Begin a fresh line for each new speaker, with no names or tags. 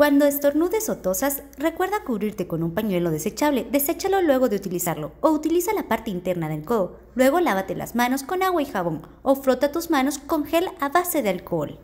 Cuando estornudes o tosas, recuerda cubrirte con un pañuelo desechable, deséchalo luego de utilizarlo o utiliza la parte interna del codo. Luego lávate las manos con agua y jabón o frota tus manos con gel a base de alcohol.